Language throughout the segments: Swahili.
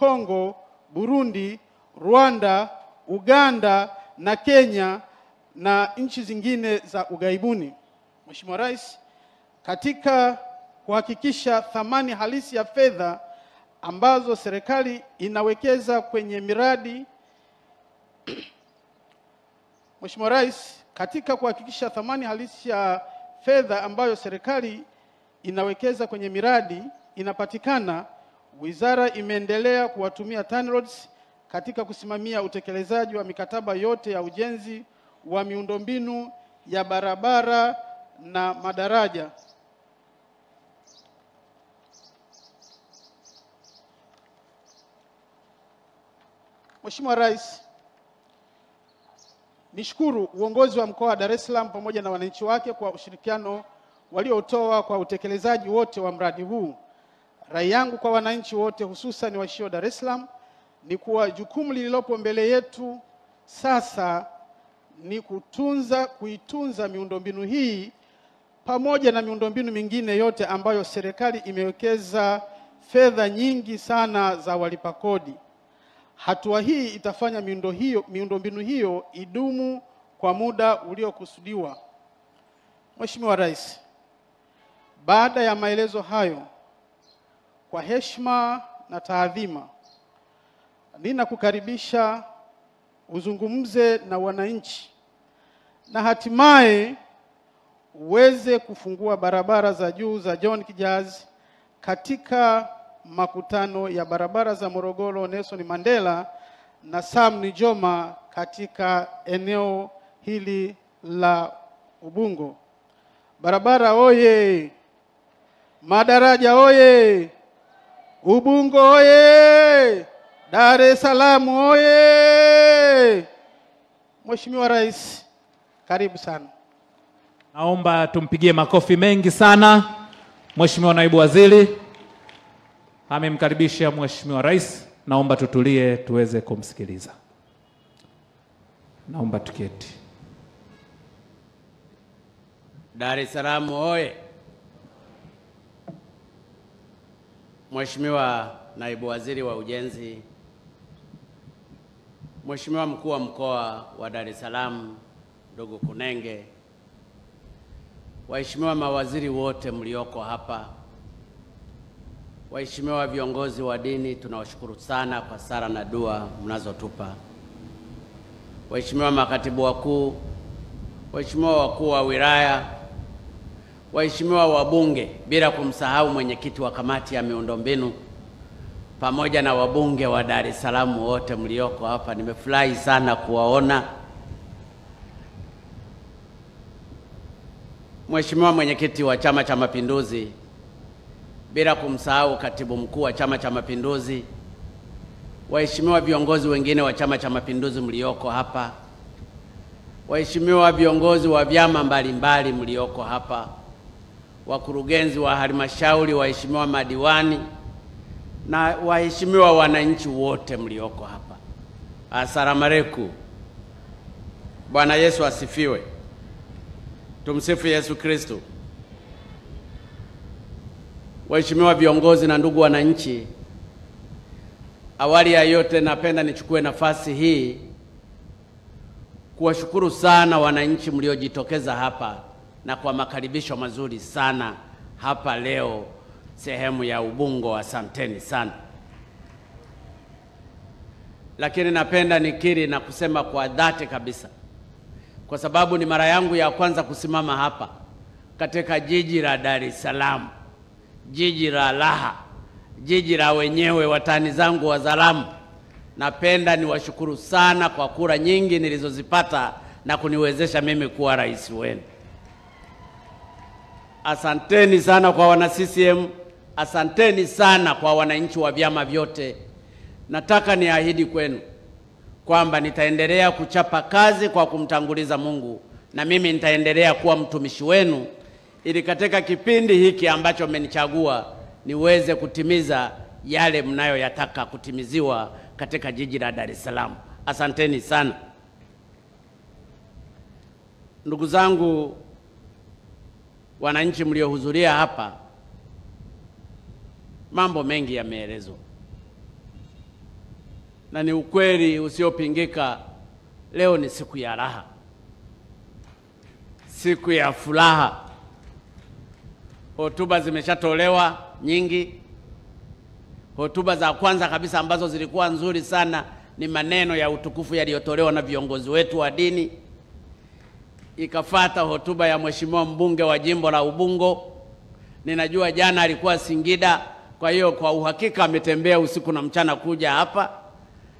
Kongo, Burundi, Rwanda, Uganda na Kenya na nchi zingine za ugaibuni. Mheshimiwa Rais, katika kuhakikisha thamani halisi ya fedha ambazo serikali inawekeza kwenye miradi Mheshimiwa Rais, katika kuhakikisha thamani halisi ya fedha ambayo serikali inawekeza kwenye miradi inapatikana Wizara imeendelea kuwatumia TANROADS katika kusimamia utekelezaji wa mikataba yote ya ujenzi wa miundombinu ya barabara na madaraja. Mheshimiwa Rais, nishukuru uongozi wa mkoa wa Dar es Salaam pamoja na wananchi wake kwa ushirikiano waliotoa kwa utekelezaji wote wa mradi huu. Rai yangu kwa wananchi wote, hususan waishio Dar es Salaam, ni kuwa jukumu lililopo mbele yetu sasa ni kutunza, kuitunza miundombinu hii pamoja na miundombinu mingine yote ambayo serikali imewekeza fedha nyingi sana za walipa kodi. Hatua hii itafanya miundo hiyo, miundombinu hiyo idumu kwa muda uliokusudiwa. Mheshimiwa Rais, baada ya maelezo hayo kwa heshima na taadhima, ninakukaribisha uzungumze na wananchi na hatimaye uweze kufungua barabara za juu za John Kijazi katika makutano ya barabara za Morogoro Nelson Mandela na Sam Nujoma katika eneo hili la Ubungo. Barabara oye! Madaraja oye! Ubungo oye! Dar es Salaam oye! Mheshimiwa Rais, karibu sana. Naomba tumpigie makofi mengi sana Mheshimiwa Naibu Waziri. Amemkaribisha Mheshimiwa Rais. Naomba tutulie tuweze kumsikiliza. Naomba tuketi. Dar es Salaam oye! Mheshimiwa Naibu Waziri wa Ujenzi, Mheshimiwa Mkuu wa Mkoa wa Dar es Salaam ndugu Kunenge, waheshimiwa mawaziri wote mlioko hapa, waheshimiwa viongozi wa dini, tunawashukuru sana kwa sala na dua mnazotupa, waheshimiwa makatibu wakuu, waheshimiwa wakuu wa wilaya waheshimiwa wabunge, bila kumsahau mwenyekiti wa kamati ya miundombinu pamoja na wabunge wa Dar es Salaam wote mlioko hapa, nimefurahi sana kuwaona. Mheshimiwa mwenyekiti wa Chama cha Mapinduzi, bila kumsahau katibu mkuu wa Chama cha Mapinduzi, waheshimiwa viongozi wengine wa Chama cha Mapinduzi mlioko hapa, waheshimiwa viongozi wa vyama mbalimbali mlioko hapa wakurugenzi wa halmashauri, waheshimiwa madiwani na waheshimiwa wananchi wote mlioko hapa, asalamu aleku. Bwana Yesu asifiwe. Tumsifu Yesu Kristo. Waheshimiwa viongozi na ndugu wananchi, awali ya yote, napenda nichukue nafasi hii kuwashukuru sana wananchi mliojitokeza hapa na kwa makaribisho mazuri sana hapa leo sehemu ya Ubungo. Asanteni sana. Lakini napenda nikiri na kusema kwa dhati kabisa, kwa sababu ni mara yangu ya kwanza kusimama hapa katika jiji la Dar es Salaam, jiji la raha, jiji la wenyewe, watani zangu Wazalamu. Napenda niwashukuru sana kwa kura nyingi nilizozipata na kuniwezesha mimi kuwa rais wenu. Asanteni sana kwa wana CCM, asanteni sana kwa wananchi wa vyama vyote. Nataka niahidi kwenu kwamba nitaendelea kuchapa kazi kwa kumtanguliza Mungu na mimi nitaendelea kuwa mtumishi wenu ili katika kipindi hiki ambacho mmenichagua niweze kutimiza yale mnayoyataka kutimiziwa katika jiji la Dar es Salaam. Asanteni sana ndugu zangu wananchi mliohudhuria hapa, mambo mengi yameelezwa na ni ukweli usiopingika. Leo ni siku ya raha, siku ya furaha. Hotuba zimeshatolewa nyingi. Hotuba za kwanza kabisa ambazo zilikuwa nzuri sana ni maneno ya utukufu yaliyotolewa na viongozi wetu wa dini ikafata hotuba ya mheshimiwa mbunge wa jimbo la Ubungo. Ninajua jana alikuwa Singida, kwa hiyo kwa uhakika ametembea usiku na mchana kuja hapa,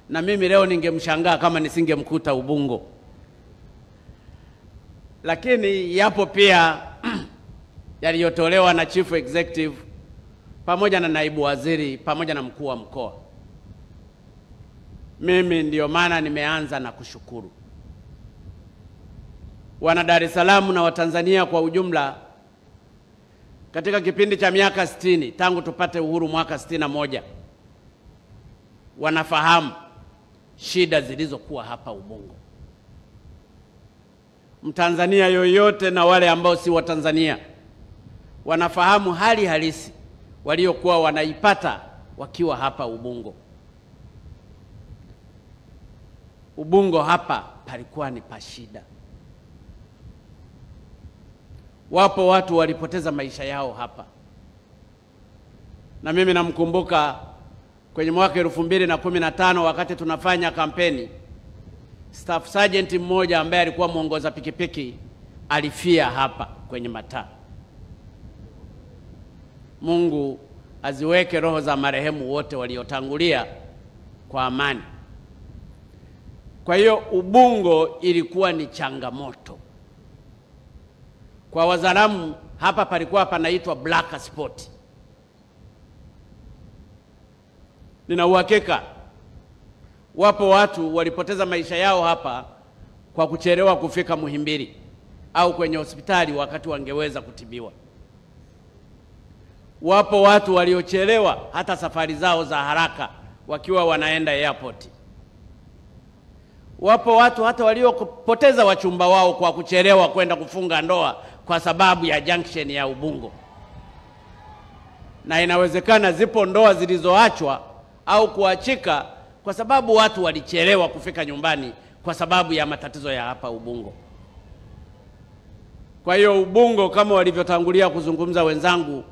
na mimi leo ningemshangaa kama nisingemkuta Ubungo. Lakini yapo pia yaliyotolewa na chief executive pamoja na naibu waziri pamoja na mkuu wa mkoa. Mimi ndiyo maana nimeanza na kushukuru wana Dar es Salaam na Watanzania kwa ujumla katika kipindi cha miaka sitini tangu tupate uhuru mwaka sitini moja wanafahamu shida zilizokuwa hapa Ubungo. Mtanzania yoyote na wale ambao si Watanzania wanafahamu hali halisi waliokuwa wanaipata wakiwa hapa Ubungo. Ubungo hapa palikuwa ni pa shida. Wapo watu walipoteza maisha yao hapa, na mimi namkumbuka kwenye mwaka elfu mbili na kumi na tano wakati tunafanya kampeni, staff sergeant mmoja ambaye alikuwa mwongoza pikipiki alifia hapa kwenye mataa. Mungu aziweke roho za marehemu wote waliotangulia kwa amani. Kwa hiyo Ubungo ilikuwa ni changamoto kwa Wazalamu hapa palikuwa panaitwa black spot. Nina uhakika wapo watu walipoteza maisha yao hapa kwa kuchelewa kufika Muhimbili au kwenye hospitali wakati wangeweza kutibiwa. Wapo watu waliochelewa hata safari zao za haraka wakiwa wanaenda airport. Wapo watu hata waliopoteza wachumba wao kwa kuchelewa kwenda kufunga ndoa kwa sababu ya junction ya Ubungo, na inawezekana zipo ndoa zilizoachwa au kuachika kwa sababu watu walichelewa kufika nyumbani kwa sababu ya matatizo ya hapa Ubungo. Kwa hiyo Ubungo, kama walivyotangulia kuzungumza wenzangu,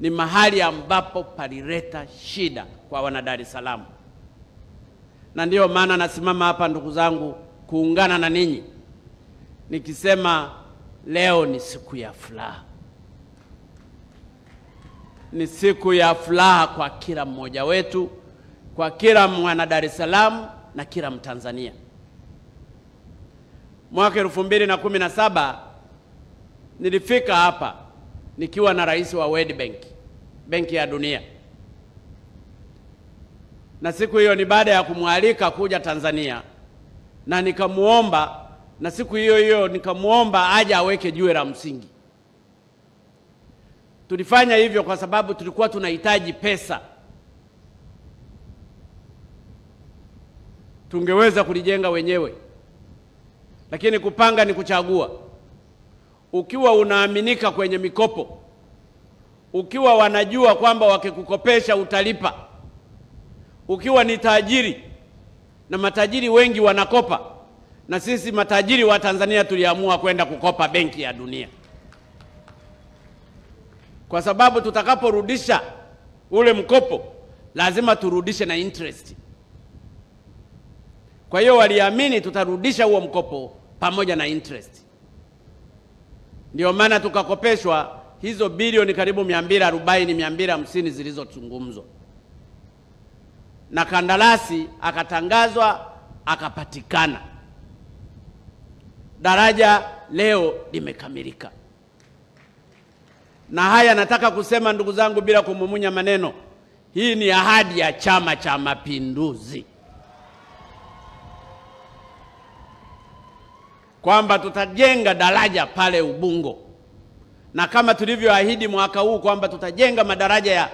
ni mahali ambapo palileta shida kwa wana Dar es Salaam, na ndiyo maana nasimama hapa ndugu zangu kuungana na ninyi nikisema Leo ni siku ya furaha, ni siku ya furaha kwa kila mmoja wetu, kwa kila mwana Dar es Salaam na kila Mtanzania. Mwaka elfu mbili na kumi na saba nilifika hapa nikiwa na rais wa World Bank, benki ya dunia, na siku hiyo ni baada ya kumwalika kuja Tanzania na nikamwomba na siku hiyo hiyo nikamwomba aje aweke jiwe la msingi. Tulifanya hivyo kwa sababu tulikuwa tunahitaji pesa. Tungeweza kulijenga wenyewe, lakini kupanga ni kuchagua. Ukiwa unaaminika kwenye mikopo, ukiwa wanajua kwamba wakikukopesha utalipa, ukiwa ni tajiri, na matajiri wengi wanakopa na sisi matajiri wa Tanzania tuliamua kwenda kukopa Benki ya Dunia, kwa sababu tutakaporudisha ule mkopo lazima turudishe na interest. Kwa hiyo waliamini tutarudisha huo mkopo pamoja na interest, ndio maana tukakopeshwa hizo bilioni karibu 240 250 zilizozungumzwa na kandarasi akatangazwa akapatikana daraja leo limekamilika. Na haya nataka kusema ndugu zangu, bila kumumunya maneno, hii ni ahadi ya Chama cha Mapinduzi kwamba tutajenga daraja pale Ubungo, na kama tulivyoahidi mwaka huu kwamba tutajenga madaraja ya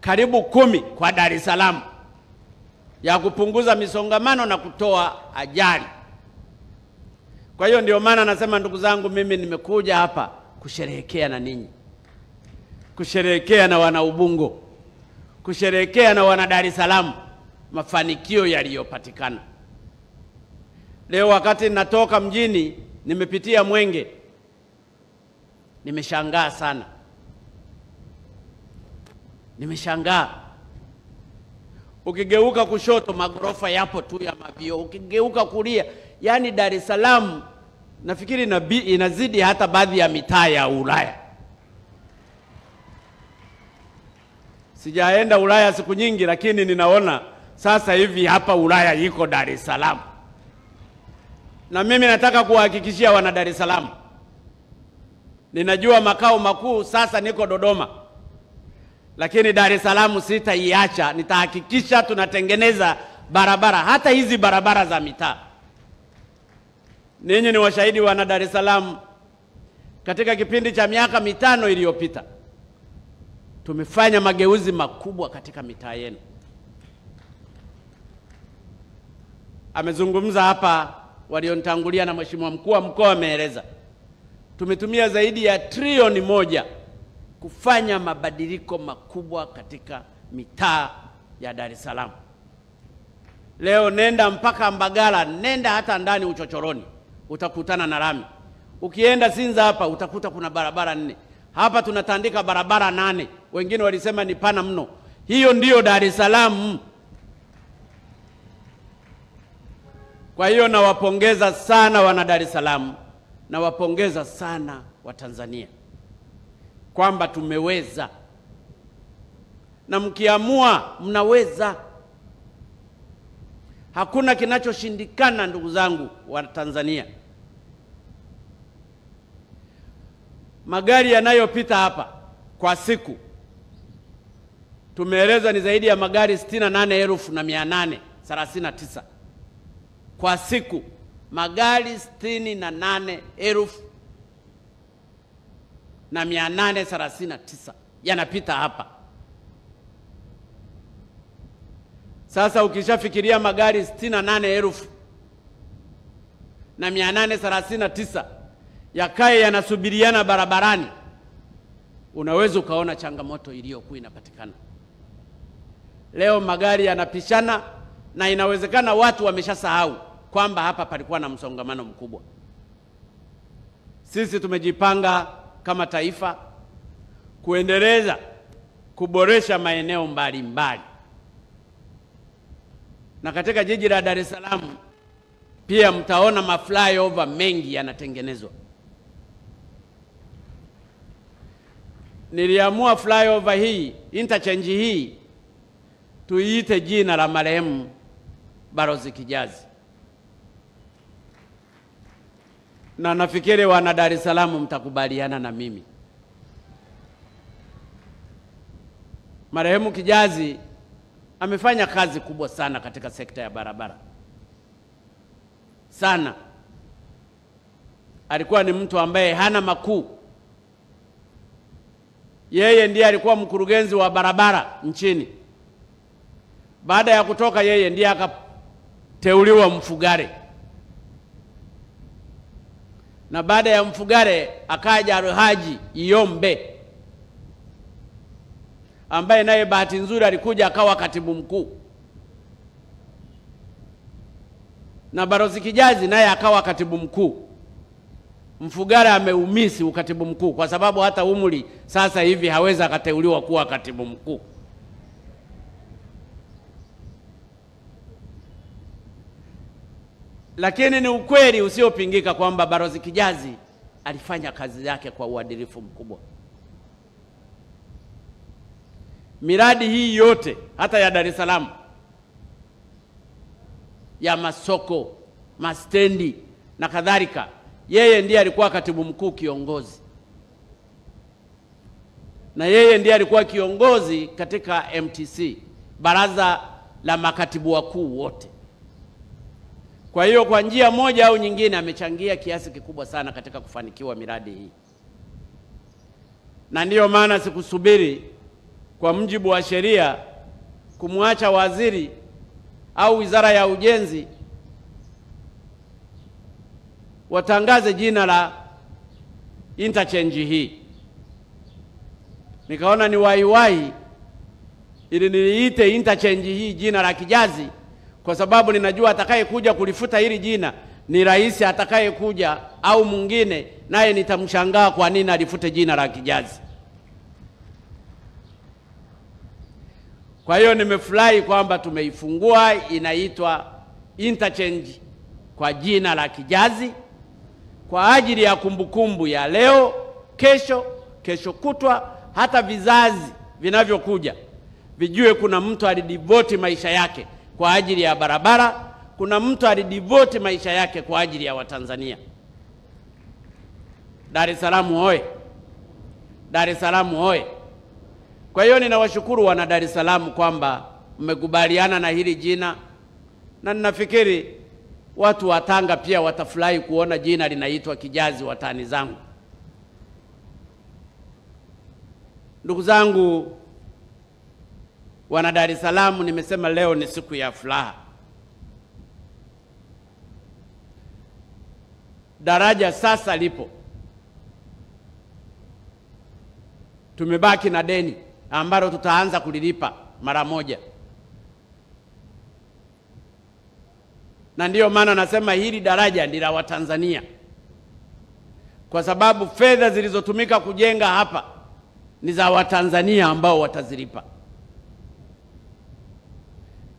karibu kumi kwa Dar es Salaam ya kupunguza misongamano na kutoa ajali. Kwa hiyo ndio maana nasema ndugu zangu, mimi nimekuja hapa kusherehekea na ninyi, kusherehekea na wana Ubungo, kusherehekea na wana Dar es Salaam mafanikio yaliyopatikana. Leo wakati natoka mjini, nimepitia Mwenge, nimeshangaa sana, nimeshangaa. Ukigeuka kushoto, magorofa yapo tu ya mavio, ukigeuka kulia yani Dar es Salaam nafikiri inazidi hata baadhi ya mitaa ya Ulaya. Sijaenda Ulaya siku nyingi, lakini ninaona sasa hivi hapa Ulaya iko Dar es Salaam, na mimi nataka kuwahakikishia wana Dar es Salaam, ninajua makao makuu sasa niko Dodoma, lakini Dar es Salaam sitaiacha. Nitahakikisha tunatengeneza barabara, hata hizi barabara za mitaa Ninyi ni washahidi wana Dar es Salaam, katika kipindi cha miaka mitano iliyopita tumefanya mageuzi makubwa katika mitaa yenu. Amezungumza hapa walionitangulia na mheshimiwa mkuu wa mkoa ameeleza, tumetumia zaidi ya trilioni moja kufanya mabadiliko makubwa katika mitaa ya Dar es Salaam. Leo nenda mpaka Mbagala, nenda hata ndani uchochoroni utakutana na lami. Ukienda Sinza hapa utakuta kuna barabara nne, hapa tunatandika barabara nane, wengine walisema ni pana mno. Hiyo ndiyo Dar es Salaam. Kwa hiyo nawapongeza sana wana Dar es Salaam, nawapongeza sana Watanzania kwamba tumeweza, na mkiamua mnaweza. Hakuna kinachoshindikana, ndugu zangu wa Tanzania. Magari yanayopita hapa kwa siku tumeeleza ni zaidi ya magari sitini na na mia nane kwa siku, magari sitini na na mia nane yanapita hapa. Sasa ukishafikiria magari 68,000 na 839 yakae na yanasubiriana barabarani, unaweza ukaona changamoto iliyokuwa inapatikana leo. Magari yanapishana na inawezekana watu wameshasahau kwamba hapa palikuwa na msongamano mkubwa. Sisi tumejipanga kama taifa kuendeleza kuboresha maeneo mbalimbali mbali na katika jiji la Dar es Salaam pia mtaona maflyover mengi yanatengenezwa. Niliamua flyover hii, interchange hii tuiite jina la marehemu Balozi Kijazi, na nafikiri wana Dar es Salaam mtakubaliana na mimi. Marehemu Kijazi amefanya kazi kubwa sana katika sekta ya barabara sana. Alikuwa ni mtu ambaye hana makuu, yeye ndiye alikuwa mkurugenzi wa barabara nchini. Baada ya kutoka yeye, ndiye akateuliwa Mfugale, na baada ya Mfugale akaja Alhaji Iyombe ambaye naye bahati nzuri alikuja akawa katibu mkuu na Barozi Kijazi naye akawa katibu mkuu. Mfugara ameumisi ukatibu mkuu kwa sababu hata umri sasa hivi hawezi akateuliwa kuwa katibu mkuu. Lakini ni ukweli usiopingika kwamba Barozi Kijazi alifanya kazi yake kwa uadilifu mkubwa miradi hii yote hata ya Dar es Salaam ya masoko, mastendi na kadhalika, yeye ndiye alikuwa katibu mkuu kiongozi, na yeye ndiye alikuwa kiongozi katika MTC, baraza la makatibu wakuu wote. Kwa hiyo kwa njia moja au nyingine amechangia kiasi kikubwa sana katika kufanikiwa miradi hii, na ndiyo maana sikusubiri kwa mjibu wa sheria kumwacha waziri au wizara ya ujenzi watangaze jina la interchange hii. Nikaona ni waiwai ili niliite interchange hii jina la Kijazi, kwa sababu ninajua atakayekuja kulifuta hili jina ni rais atakayekuja au mwingine, naye nitamshangaa kwa nini alifute jina la Kijazi. Kwa hiyo nimefurahi kwamba tumeifungua, inaitwa interchange kwa jina la Kijazi kwa ajili ya kumbukumbu kumbu ya leo, kesho, kesho kutwa, hata vizazi vinavyokuja vijue kuna mtu alidivoti maisha yake kwa ajili ya barabara, kuna mtu alidivoti maisha yake kwa ajili ya Watanzania. Dar es Salaam hoye! Dar es Salaam hoye! Kwa hiyo ninawashukuru wana Dar es Salaam kwamba mmekubaliana na hili jina, na ninafikiri watu wa Tanga pia watafurahi kuona jina linaitwa Kijazi, watani zangu. Ndugu zangu wana Dar es Salaam, nimesema leo ni siku ya furaha. Daraja sasa lipo, tumebaki na deni ambalo tutaanza kulilipa mara moja, na ndiyo maana nasema hili daraja ni la Watanzania kwa sababu fedha zilizotumika kujenga hapa ni za Watanzania ambao watazilipa.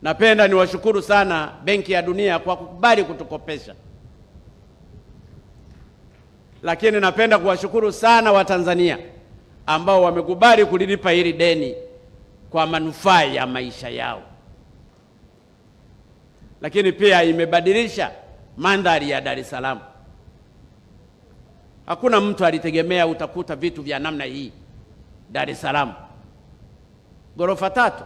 Napenda niwashukuru sana Benki ya Dunia kwa kukubali kutukopesha, lakini napenda kuwashukuru sana Watanzania ambao wamekubali kulilipa hili deni kwa manufaa ya maisha yao. Lakini pia imebadilisha mandhari ya Dar es Salaam. Hakuna mtu alitegemea utakuta vitu vya namna hii Dar es Salaam, ghorofa tatu.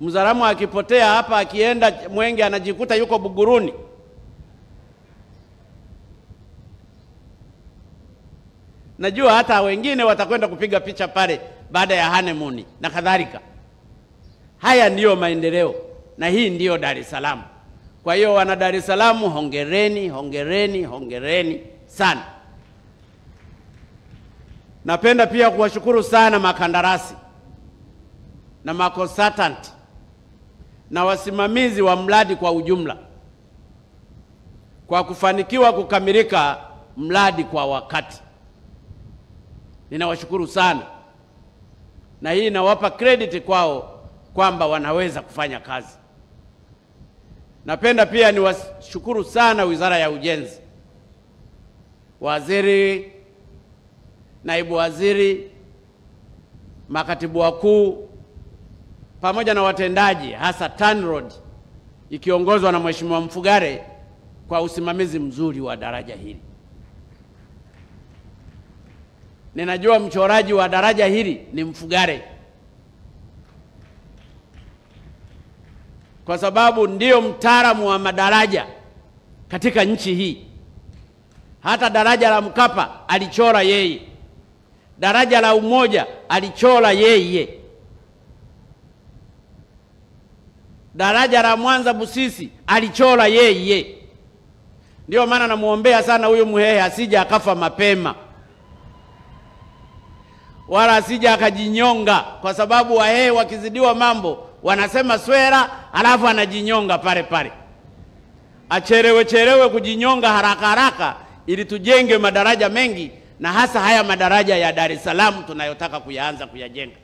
mzaramu akipotea hapa akienda Mwenge anajikuta yuko Buguruni. najua hata wengine watakwenda kupiga picha pale baada ya honeymoon na kadhalika. Haya ndiyo maendeleo na hii ndiyo Dar es Salaam. Kwa hiyo wana Dar es Salaam, hongereni, hongereni, hongereni sana. Napenda pia kuwashukuru sana makandarasi na makonsultant na wasimamizi wa mradi kwa ujumla kwa kufanikiwa kukamilika mradi kwa wakati. Ninawashukuru sana, na hii nawapa credit kwao kwamba wanaweza kufanya kazi. Napenda pia niwashukuru sana Wizara ya Ujenzi, waziri, naibu waziri, makatibu wakuu pamoja na watendaji, hasa TANROADS ikiongozwa na Mheshimiwa Mfugare kwa usimamizi mzuri wa daraja hili. Ninajua mchoraji wa daraja hili ni Mfugale, kwa sababu ndiyo mtaalamu wa madaraja katika nchi hii. Hata daraja la Mkapa alichora yeye, daraja la Umoja alichora yeye, daraja la Mwanza Busisi alichora yeye. Ndiyo maana namwombea sana huyu Mhehe asije akafa mapema wala asije akajinyonga, kwa sababu wahehe wakizidiwa mambo wanasema swera, halafu anajinyonga pale pale, acherewe cherewe kujinyonga haraka haraka, ili tujenge madaraja mengi, na hasa haya madaraja ya Dar es Salaam tunayotaka kuyaanza kuyajenga.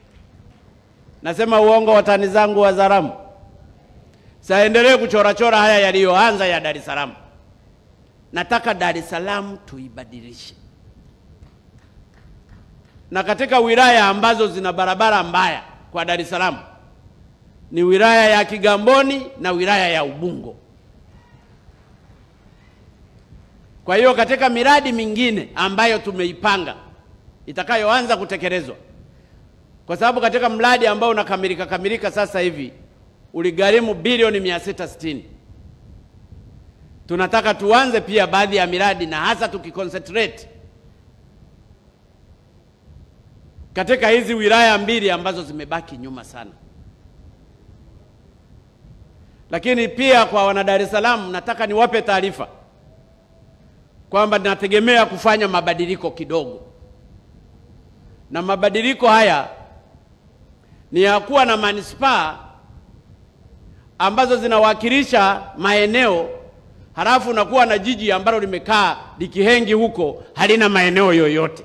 Nasema uongo watani zangu wa Zaramu? Saendelee kuchorachora haya yaliyoanza ya Dar es Salaam. Nataka Dar es Salaam tuibadilishe na katika wilaya ambazo zina barabara mbaya kwa Dar es Salaam ni wilaya ya Kigamboni na wilaya ya Ubungo. Kwa hiyo katika miradi mingine ambayo tumeipanga itakayoanza kutekelezwa, kwa sababu katika mradi ambao unakamilika kamilika sasa hivi uligharimu bilioni 660. Tunataka tuanze pia baadhi ya miradi na hasa tukiconcentrate katika hizi wilaya mbili ambazo zimebaki nyuma sana. Lakini pia kwa wana Dar es Salaam, nataka niwape taarifa kwamba nategemea kufanya mabadiliko kidogo, na mabadiliko haya ni ya kuwa na manispaa ambazo zinawakilisha maeneo, halafu nakuwa na jiji ambalo limekaa likihengi huko halina maeneo yoyote.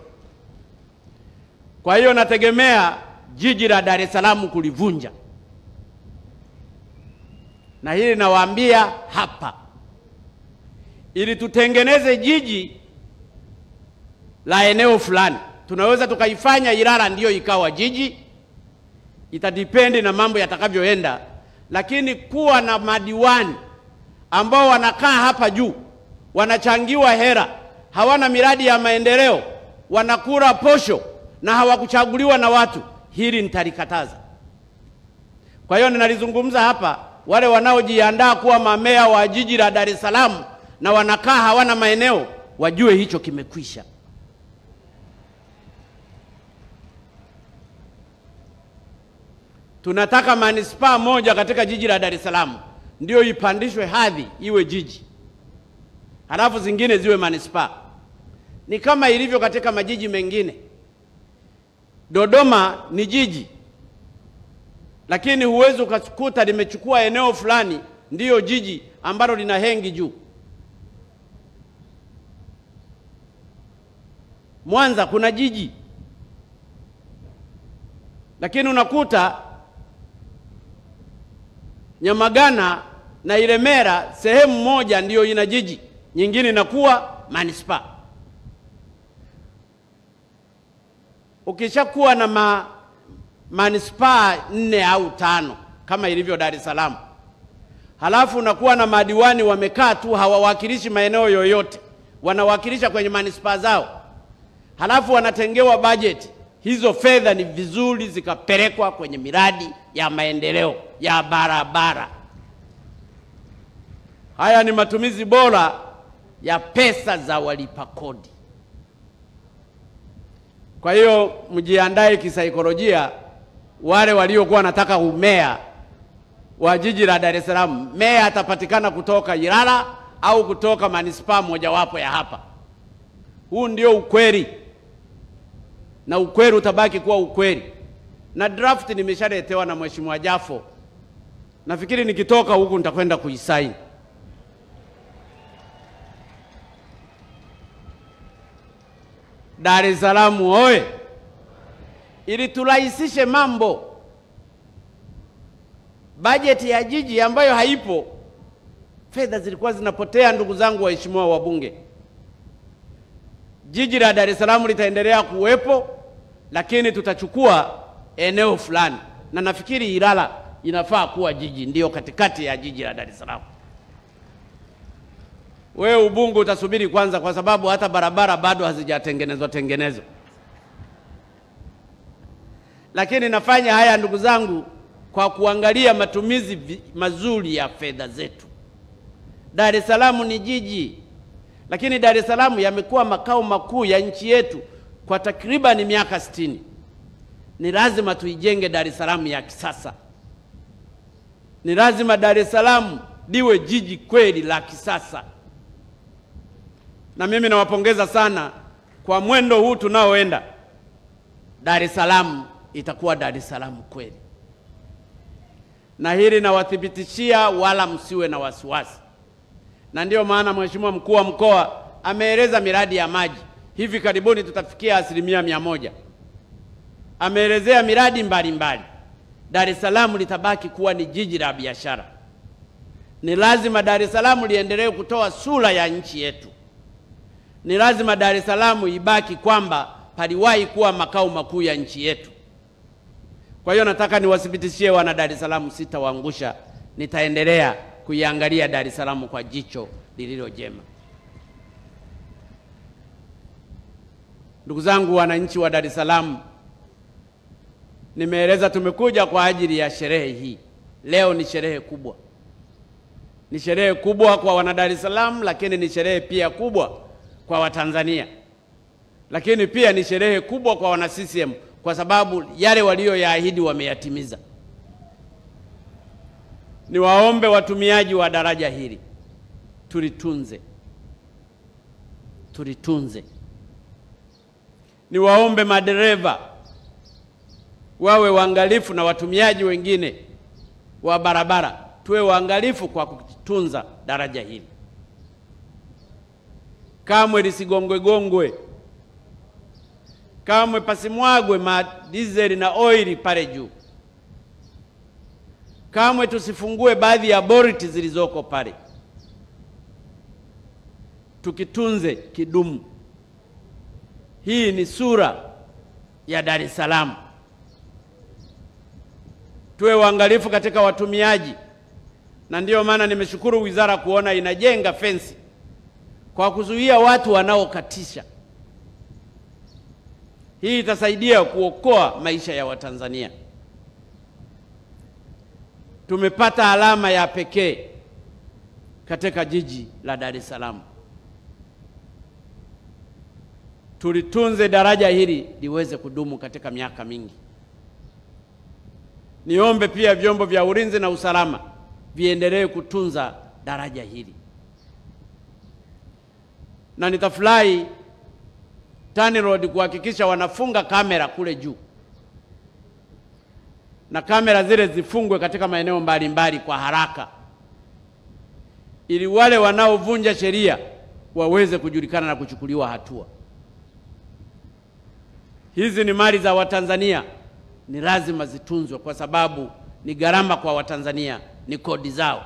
Kwa hiyo nategemea jiji la Dar es Salaam kulivunja, na hili nawaambia hapa, ili tutengeneze jiji la eneo fulani. Tunaweza tukaifanya Ilala ndiyo ikawa jiji, itadipendi na mambo yatakavyoenda, lakini kuwa na madiwani ambao wanakaa hapa juu, wanachangiwa hera, hawana miradi ya maendeleo, wanakula posho na hawakuchaguliwa na watu, hili nitalikataza. Kwa hiyo ninalizungumza hapa, wale wanaojiandaa kuwa mamea wa jiji la Dar es Salaam na wanakaa hawana maeneo, wajue hicho kimekwisha. Tunataka manispaa moja katika jiji la Dar es Salaam ndio ipandishwe hadhi iwe jiji, halafu zingine ziwe manispaa. Ni kama ilivyo katika majiji mengine. Dodoma ni jiji, lakini huwezi ukakuta limechukua eneo fulani ndiyo jiji ambalo lina hengi juu. Mwanza kuna jiji, lakini unakuta Nyamagana na Ilemera sehemu moja ndiyo ina jiji, nyingine inakuwa manispaa. ukishakuwa na ma, manispaa nne au tano kama ilivyo Dar es Salaam, halafu unakuwa na madiwani wamekaa tu, hawawakilishi maeneo yoyote, wanawakilisha kwenye manispaa zao, halafu wanatengewa bajeti. Hizo fedha ni vizuri zikapelekwa kwenye miradi ya maendeleo ya barabara. Haya ni matumizi bora ya pesa za walipa kodi. Kwa hiyo mjiandae kisaikolojia, wale waliokuwa wanataka umea wa jiji la Dar es Salaam, meya atapatikana kutoka Ilala au kutoka manispaa mojawapo ya hapa. Huu ndio ukweli, na ukweli utabaki kuwa ukweli, na draft nimeshaletewa na Mheshimiwa Jafo, nafikiri nikitoka huku nitakwenda kuisaini. Dar es Salaam oye, ili turahisishe mambo. Bajeti ya jiji ambayo haipo, fedha zilikuwa zinapotea. Ndugu zangu waheshimiwa wabunge, jiji la Dar es Salaam litaendelea kuwepo, lakini tutachukua eneo fulani, na nafikiri Ilala inafaa kuwa jiji, ndiyo katikati ya jiji la Dar es Salaam wewe ubungu utasubiri kwanza, kwa sababu hata barabara bado hazijatengenezwa tengenezwa. Lakini nafanya haya ndugu zangu, kwa kuangalia matumizi mazuri ya fedha zetu. Dar es Salaam ni jiji, lakini Dar es Salaam yamekuwa makao makuu ya nchi yetu kwa takribani miaka sitini. Ni lazima tuijenge Dar es Salaam ya kisasa. Ni lazima Dar es Salaam liwe jiji kweli la kisasa na mimi nawapongeza sana kwa mwendo huu tunaoenda. Dar es Salaam itakuwa Dar es Salaam kweli, na hili nawathibitishia, wala msiwe na wasiwasi. Na ndiyo maana Mheshimiwa mkuu wa mkoa ameeleza miradi ya maji, hivi karibuni tutafikia asilimia mia moja. Ameelezea miradi mbalimbali. Dar es Salaam litabaki kuwa ni jiji la biashara. Ni lazima Dar es Salaam liendelee kutoa sura ya nchi yetu ni lazima Dar es Salaam ibaki kwamba paliwahi kuwa makao makuu ya nchi yetu. Kwa hiyo nataka niwathibitishie wana Dar es Salaam, sitawaangusha, nitaendelea kuiangalia Dar es Salaam kwa jicho lililo jema. Ndugu zangu wananchi wa Dar es Salaam, nimeeleza tumekuja kwa ajili ya sherehe hii. Leo ni sherehe kubwa, ni sherehe kubwa kwa wana Dar es Salaam, lakini ni sherehe pia kubwa kwa Watanzania, lakini pia ni sherehe kubwa kwa wana CCM kwa sababu yale waliyoyaahidi wameyatimiza. Niwaombe watumiaji wa daraja hili tulitunze, tulitunze. Niwaombe madereva wawe waangalifu na watumiaji wengine wa barabara, tuwe waangalifu kwa kutunza daraja hili kamwe lisigongwegongwe, kamwe pasimwagwe diesel na oili pale juu, kamwe tusifungue baadhi ya boriti zilizoko pale, tukitunze kidumu. Hii ni sura ya Dar es Salaam. Tuwe waangalifu katika watumiaji, na ndiyo maana nimeshukuru wizara kuona inajenga fensi kwa kuzuia watu wanaokatisha. Hii itasaidia kuokoa maisha ya Watanzania. Tumepata alama ya pekee katika jiji la Dar es Salaam. Tulitunze daraja hili liweze kudumu katika miaka mingi. Niombe pia vyombo vya ulinzi na usalama viendelee kutunza daraja hili na nitafurahi TANROADS kuhakikisha wanafunga kamera kule juu na kamera zile zifungwe katika maeneo mbalimbali kwa haraka, ili wale wanaovunja sheria waweze kujulikana na kuchukuliwa hatua. Hizi ni mali za Watanzania, ni lazima zitunzwe kwa sababu ni gharama kwa Watanzania, ni kodi zao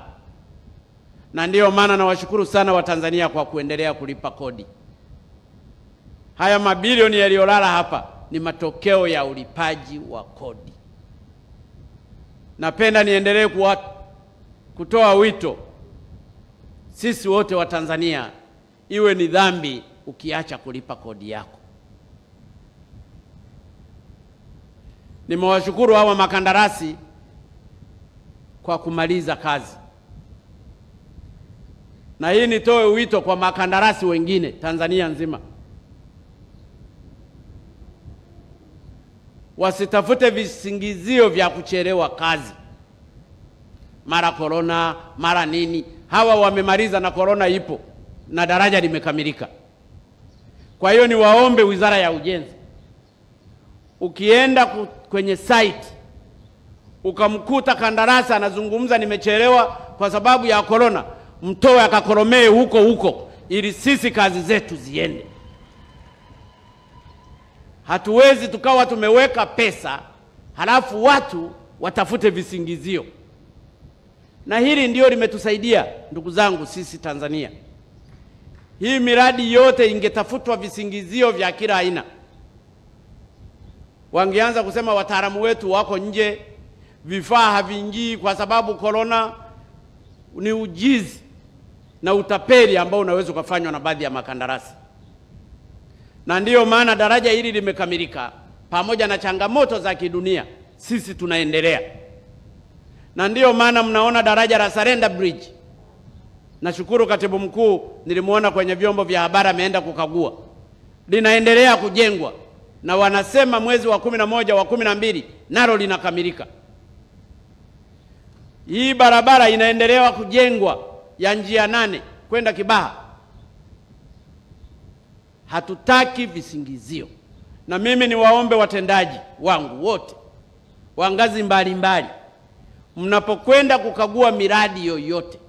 na ndiyo maana nawashukuru sana Watanzania kwa kuendelea kulipa kodi. Haya mabilioni yaliyolala hapa ni matokeo ya ulipaji wa kodi. Napenda niendelee kutoa wito sisi wote wa Tanzania, iwe ni dhambi ukiacha kulipa kodi yako. Nimewashukuru hawa makandarasi kwa kumaliza kazi. Na hii nitoe wito kwa makandarasi wengine Tanzania nzima, wasitafute visingizio vya kuchelewa kazi, mara korona, mara nini. Hawa wamemaliza na korona ipo na daraja limekamilika. Kwa hiyo niwaombe Wizara ya Ujenzi, ukienda kwenye site ukamkuta kandarasi anazungumza nimechelewa kwa sababu ya korona mtoe akakoromee huko huko, ili sisi kazi zetu ziende. Hatuwezi tukawa tumeweka pesa halafu watu watafute visingizio, na hili ndio limetusaidia ndugu zangu sisi Tanzania. Hii miradi yote ingetafutwa visingizio vya kila aina, wangeanza kusema wataalamu wetu wako nje, vifaa haviingii kwa sababu korona. Ni ujizi na utapeli ambao unaweza ukafanywa na baadhi ya makandarasi. Na ndiyo maana daraja hili limekamilika, pamoja na changamoto za kidunia, sisi tunaendelea. Na ndiyo maana mnaona daraja la Selander Bridge. Nashukuru katibu mkuu, nilimwona kwenye vyombo vya habari ameenda kukagua, linaendelea kujengwa na wanasema mwezi wa kumi na moja wa kumi na mbili nalo linakamilika. Hii barabara inaendelea kujengwa ya njia nane kwenda Kibaha. Hatutaki visingizio, na mimi niwaombe watendaji wangu wote wa ngazi mbalimbali, mnapokwenda kukagua miradi yoyote,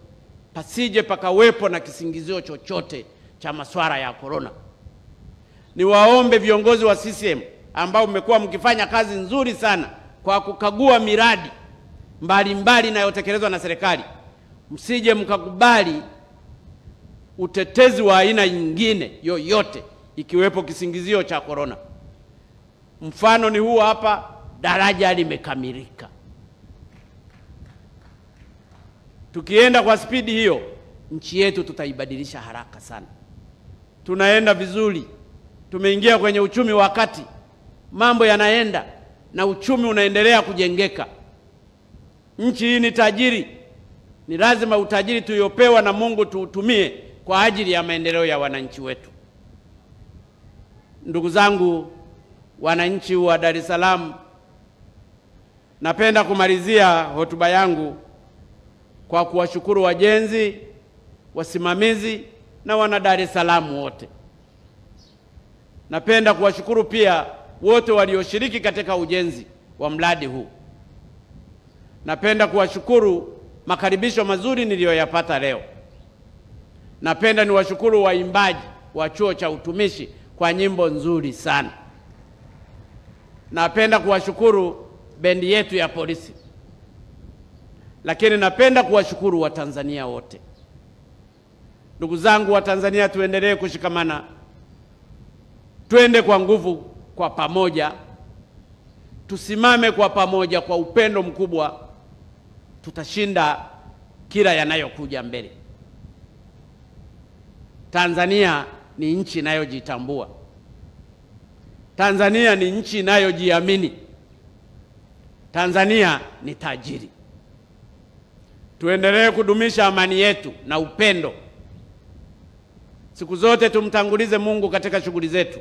pasije pakawepo na kisingizio chochote cha masuala ya korona. Niwaombe viongozi wa CCM ambao mmekuwa mkifanya kazi nzuri sana kwa kukagua miradi mbalimbali inayotekelezwa na serikali msije mkakubali utetezi wa aina nyingine yoyote ikiwepo kisingizio cha korona. Mfano ni huu hapa, daraja limekamilika. Tukienda kwa spidi hiyo, nchi yetu tutaibadilisha haraka sana. Tunaenda vizuri, tumeingia kwenye uchumi wa kati, mambo yanaenda na uchumi unaendelea kujengeka. Nchi hii ni tajiri ni lazima utajiri tuliopewa na Mungu tuutumie kwa ajili ya maendeleo ya wananchi wetu. Ndugu zangu wananchi wa Dar es Salaam, napenda kumalizia hotuba yangu kwa kuwashukuru wajenzi, wasimamizi na wana Dar es Salaam wote. Napenda kuwashukuru pia wote walioshiriki katika ujenzi wa mradi huu. Napenda kuwashukuru makaribisho mazuri niliyoyapata leo. Napenda niwashukuru waimbaji wa chuo cha utumishi kwa nyimbo nzuri sana. Napenda kuwashukuru bendi yetu ya polisi, lakini napenda kuwashukuru Watanzania wote. Ndugu zangu wa tanzania tuendelee kushikamana, twende kwa nguvu, kwa pamoja, tusimame kwa pamoja, kwa upendo mkubwa tutashinda kila yanayokuja mbele. Tanzania ni nchi inayojitambua. Tanzania ni nchi inayojiamini. Tanzania ni tajiri. Tuendelee kudumisha amani yetu na upendo. Siku zote tumtangulize Mungu katika shughuli zetu,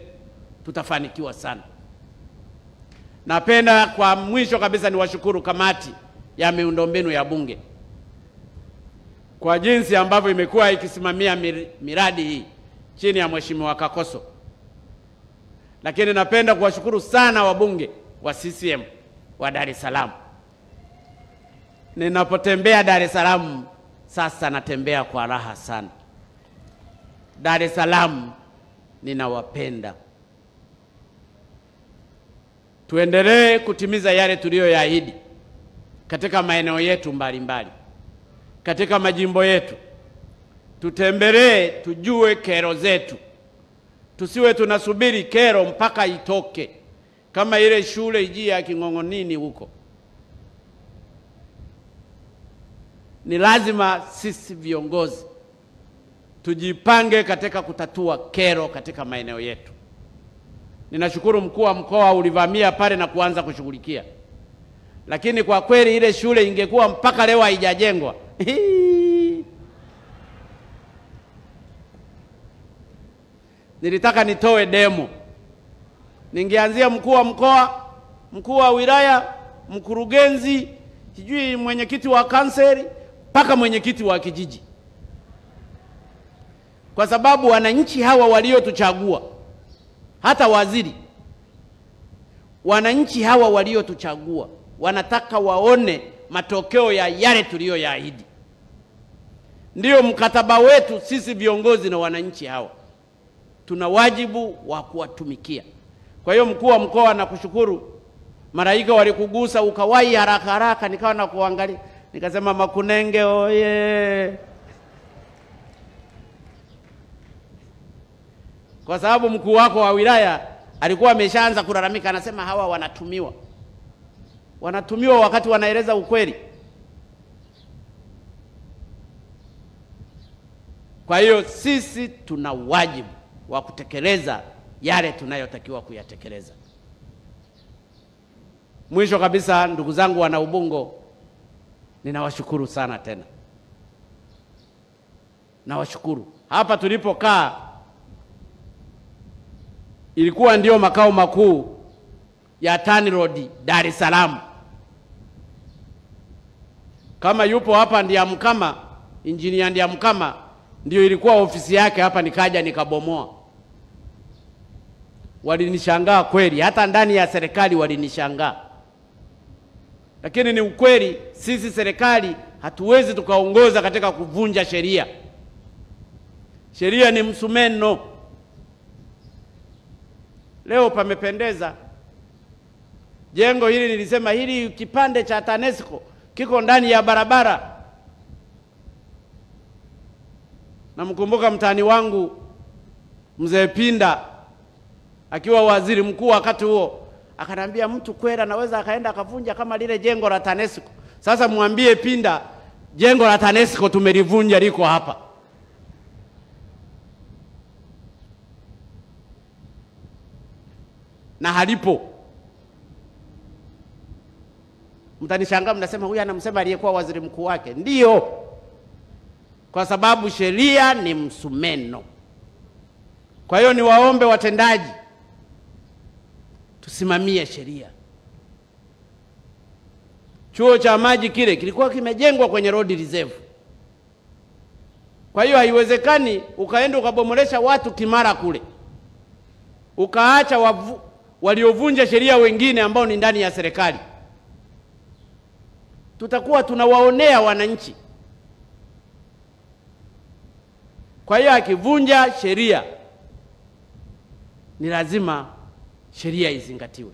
tutafanikiwa sana. Napenda kwa mwisho kabisa niwashukuru kamati ya miundombinu ya Bunge kwa jinsi ambavyo imekuwa ikisimamia miradi hii chini ya Mheshimiwa Kakoso. Lakini napenda kuwashukuru sana wabunge wa CCM wa Dar es Salaam. Ninapotembea Dar es Salaam sasa natembea kwa raha sana. Dar es Salaam ninawapenda. Tuendelee kutimiza yale tuliyoyaahidi katika maeneo yetu mbalimbali mbali. Katika majimbo yetu tutembelee, tujue kero zetu, tusiwe tunasubiri kero mpaka itoke, kama ile shule ijia ya King'ong'onini huko. Ni lazima sisi viongozi tujipange katika kutatua kero katika maeneo yetu. Ninashukuru mkuu wa mkoa ulivamia pale na kuanza kushughulikia lakini kwa kweli ile shule ingekuwa mpaka leo haijajengwa. Nilitaka nitoe demo, ningeanzia mkuu wa mkoa, mkuu wa wilaya, mkurugenzi, sijui mwenyekiti wa kanseri mpaka mwenyekiti wa kijiji, kwa sababu wananchi hawa waliotuchagua, hata waziri, wananchi hawa waliotuchagua wanataka waone matokeo ya yale tuliyoyaahidi. Ndiyo mkataba wetu sisi viongozi na wananchi hawa, tuna wajibu wa kuwatumikia. Kwa hiyo, mkuu wa mkoa, nakushukuru. Malaika walikugusa ukawahi haraka haraka, nikawa na kuangalia nikasema, Makunenge oye! Kwa sababu mkuu wako wa wilaya alikuwa ameshaanza kulalamika, anasema hawa wanatumiwa wanatumiwa wakati wanaeleza ukweli. Kwa hiyo sisi tuna wajibu wa kutekeleza yale tunayotakiwa kuyatekeleza. Mwisho kabisa, ndugu zangu wana Ubungo, ninawashukuru sana tena, nawashukuru. Hapa tulipokaa ilikuwa ndio makao makuu ya Tani Road Dar es Salaam. Kama yupo hapa Ndiamkama, injinia mkama ndio ilikuwa ofisi yake hapa, nikaja nikabomoa. Walinishangaa kweli, hata ndani ya serikali walinishangaa, lakini ni ukweli, sisi serikali hatuwezi tukaongoza katika kuvunja sheria. Sheria ni msumeno. Leo pamependeza, Jengo hili nilisema hili kipande cha TANESCO kiko ndani ya barabara. Namkumbuka mtani wangu mzee Pinda akiwa waziri mkuu wakati huo, akanambia mtu kwera naweza akaenda akavunja kama lile jengo la TANESCO. Sasa mwambie Pinda jengo la TANESCO tumelivunja, liko hapa. na halipo. Mtanishangaa mnasema huyu anamsema aliyekuwa waziri mkuu wake. ndio kwa sababu sheria ni msumeno. Kwa hiyo niwaombe watendaji, tusimamie sheria. Chuo cha maji kile kilikuwa kimejengwa kwenye road reserve. Kwa hiyo haiwezekani ukaenda ukabomolesha watu Kimara kule ukaacha waliovunja sheria wengine ambao ni ndani ya serikali tutakuwa tunawaonea wananchi. Kwa hiyo akivunja sheria, ni lazima sheria izingatiwe.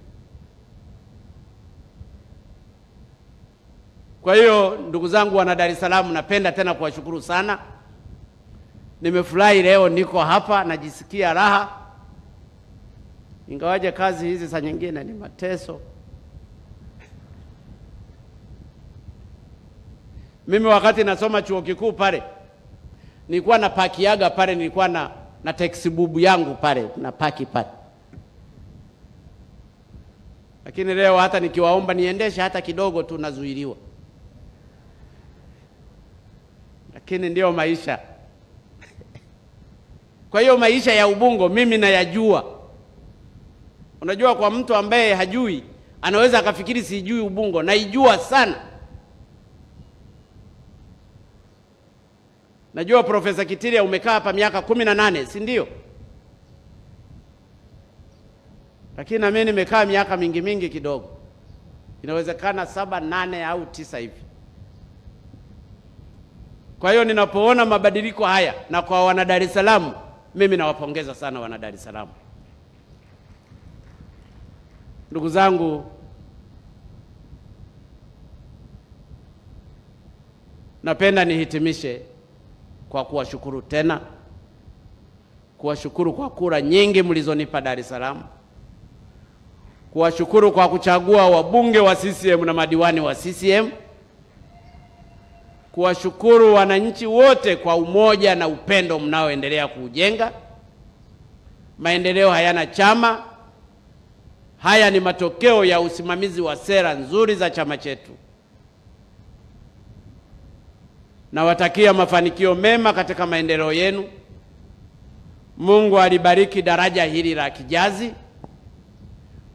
Kwa hiyo ndugu zangu wana Dar es Salaam, napenda tena kuwashukuru sana. Nimefurahi leo niko hapa, najisikia raha, ingawaje kazi hizi saa nyingine ni mateso. Mimi wakati nasoma chuo kikuu pale nilikuwa na yaga pale, nilikuwa na, na bubu yangu pale na paki pale, lakini leo hata nikiwaomba niendeshe hata kidogo tu nazuiliwa, lakini ndiyo maisha. Kwa hiyo maisha ya Ubungo mimi nayajua. Unajua, kwa mtu ambaye hajui anaweza akafikiri sijui Ubungo, naijua sana. Najua Profesa Kitiria umekaa hapa miaka kumi na nane, si ndio? Lakini na mimi nimekaa miaka mingi mingi kidogo, inawezekana saba nane au tisa hivi. Kwa hiyo ninapoona mabadiliko haya, na kwa wana Dar es Salaam, mimi nawapongeza sana wana Dar es Salaam. Ndugu zangu, napenda nihitimishe kwa kuwashukuru tena, kuwashukuru kwa kura nyingi mlizonipa Dar es Salaam, kuwashukuru kwa kuchagua wabunge wa CCM na madiwani wa CCM, kuwashukuru wananchi wote kwa umoja na upendo mnaoendelea kuujenga. Maendeleo hayana chama, haya ni matokeo ya usimamizi wa sera nzuri za chama chetu. Nawatakia mafanikio mema katika maendeleo yenu. Mungu alibariki daraja hili la Kijazi.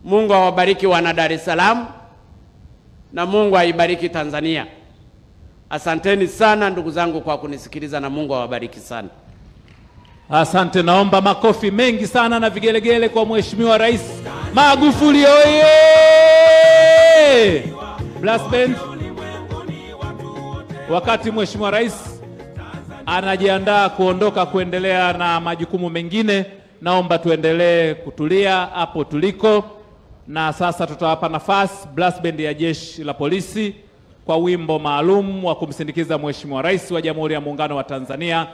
Mungu awabariki wana Dar es Salaam na Mungu aibariki Tanzania. Asanteni sana ndugu zangu kwa kunisikiliza na Mungu awabariki sana. Asante, naomba makofi mengi sana na vigelegele kwa Mheshimiwa Rais Magufuli. Oye! Blast band wakati Mheshimiwa Rais anajiandaa kuondoka kuendelea na majukumu mengine, naomba tuendelee kutulia hapo tuliko, na sasa tutawapa nafasi blast band ya Jeshi la Polisi kwa wimbo maalum wa kumsindikiza Mheshimiwa Rais wa Jamhuri ya Muungano wa Tanzania.